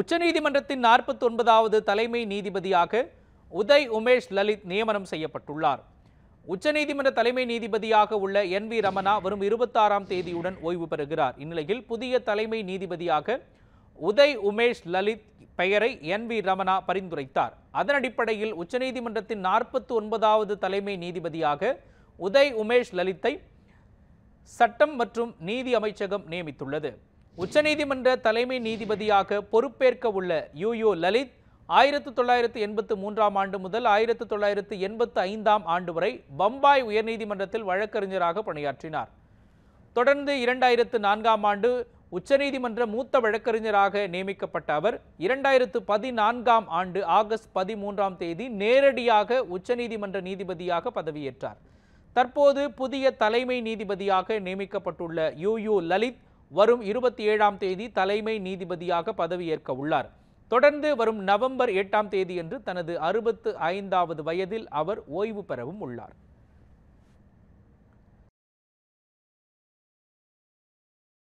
உச்சநீதிமன்றத்தின் நாற்பத்தி ஒன்பதாவது தலைமை நீதிபதியாக உதய் உமேஷ் லலித் நியமனம் செய்யப்பட்டுள்ளார் உச்சநீதிமன்ற தலைமை நீதிபதியாக உள்ள என் வி ரமணா வரும் இருபத்தாறாம் தேதியுடன் ஓய்வு பெறுகிறார் இந்நிலையில் புதிய தலைமை நீதிபதியாக உதய் உமேஷ் லலித் பெயரை என் வி ரமணா பரிந்துரைத்தார் அதன் அடிப்படையில் உச்சநீதிமன்றத்தின் நாற்பத்தி ஒன்பதாவது தலைமை நீதிபதியாக உதய் உமேஷ் லலித்தை சட்டம் மற்றும் நீதி அமைச்சகம் நியமித்துள்ளது உச்சநீதிமன்ற தலைமை நீதிபதியாக பொறுப்பேற்க உள்ள யூ யூ லலித் ஆயிரத்து தொள்ளாயிரத்து எண்பத்து மூன்றாம் ஆண்டு முதல் ஆயிரத்து தொள்ளாயிரத்து எண்பத்து ஐந்தாம் ஆண்டு வரை பம்பாய் உயர்நீதிமன்றத்தில் வழக்கறிஞராக பணியாற்றினார் தொடர்ந்து இரண்டாயிரத்து நான்காம் ஆண்டு உச்சநீதிமன்ற மூத்த வழக்கறிஞராக நியமிக்கப்பட்ட அவர் இரண்டாயிரத்து பதினான்காம் ஆண்டு ஆகஸ்ட் பதிமூன்றாம் தேதி நேரடியாக உச்சநீதிமன்ற நீதிபதியாக பதவியேற்றார் தற்போது புதிய தலைமை நீதிபதியாக நியமிக்கப்பட்டுள்ள யூ யூ லலித் வரும் இருபத்தி ஏழாம் தேதி தலைமை நீதிபதியாக பதவியேற்க உள்ளார் தொடர்ந்து வரும் நவம்பர் எட்டாம் தேதியன்று தனது அறுபத்து ஐந்தாவது வயதில் அவர் ஓய்வு பெறவும் உள்ளார்